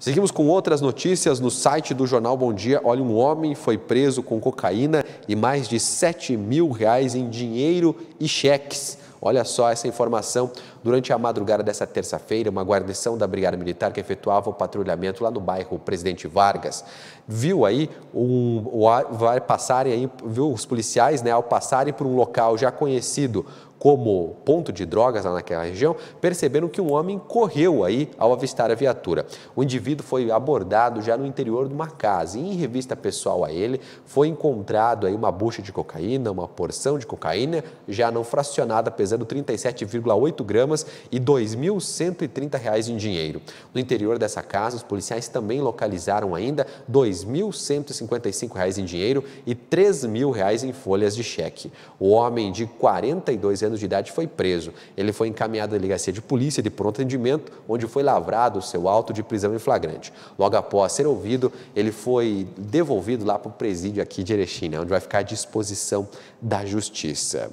Seguimos com outras notícias no site do Jornal Bom Dia. Olha, um homem foi preso com cocaína e mais de 7 mil reais em dinheiro e cheques. Olha só essa informação. Durante a madrugada dessa terça-feira, uma guarnição da Brigada Militar que efetuava o patrulhamento lá no bairro Presidente Vargas viu aí um, vai passarem aí, viu os policiais, né, ao passarem por um local já conhecido como ponto de drogas lá naquela região, perceberam que um homem correu aí ao avistar a viatura. O indivíduo foi abordado já no interior de uma casa e em revista pessoal a ele foi encontrado aí uma bucha de cocaína, uma porção de cocaína já não fracionada pesando 37,8 gramas e R$ 2.130 em dinheiro. No interior dessa casa, os policiais também localizaram ainda R$ 2.155 em dinheiro e R$ 3.000 em folhas de cheque. O homem de 42 anos anos de idade, foi preso. Ele foi encaminhado à delegacia de polícia de pronto atendimento, onde foi lavrado o seu auto de prisão em flagrante. Logo após ser ouvido, ele foi devolvido lá para o presídio aqui de Erechim, né, onde vai ficar à disposição da justiça.